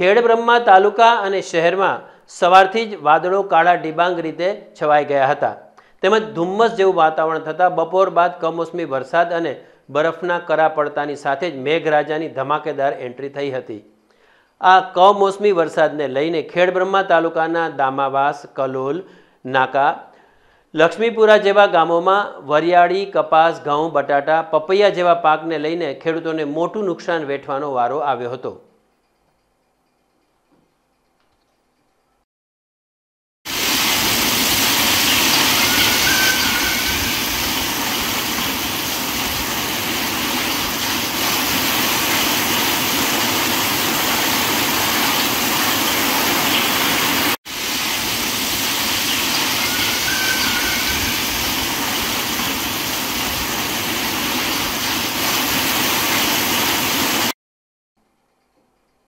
ખેડબ્રહ્મા તાલુકા અને શહેરમાં સવારથી જ વાદળો કાળા ડિબાંગ રીતે છવાઈ ગયા હતા તેમજ ધુમ્મસ જેવું વાતાવરણ થતાં બપોર બાદ કમોસમી વરસાદ અને બરફના કરા પડતાની સાથે જ મેઘરાજાની ધમાકેદાર એન્ટ્રી થઈ હતી આ કમોસમી વરસાદને લઈને ખેડબ્રહ્મા તાલુકાના દામાવાસ કલોલ નાકા લક્ષ્મીપુરા જેવા ગામોમાં વરિયાળી કપાસ ઘઉં બટાટા પપૈયા જેવા પાકને લઈને ખેડૂતોને મોટું નુકસાન વેઠવાનો વારો આવ્યો હતો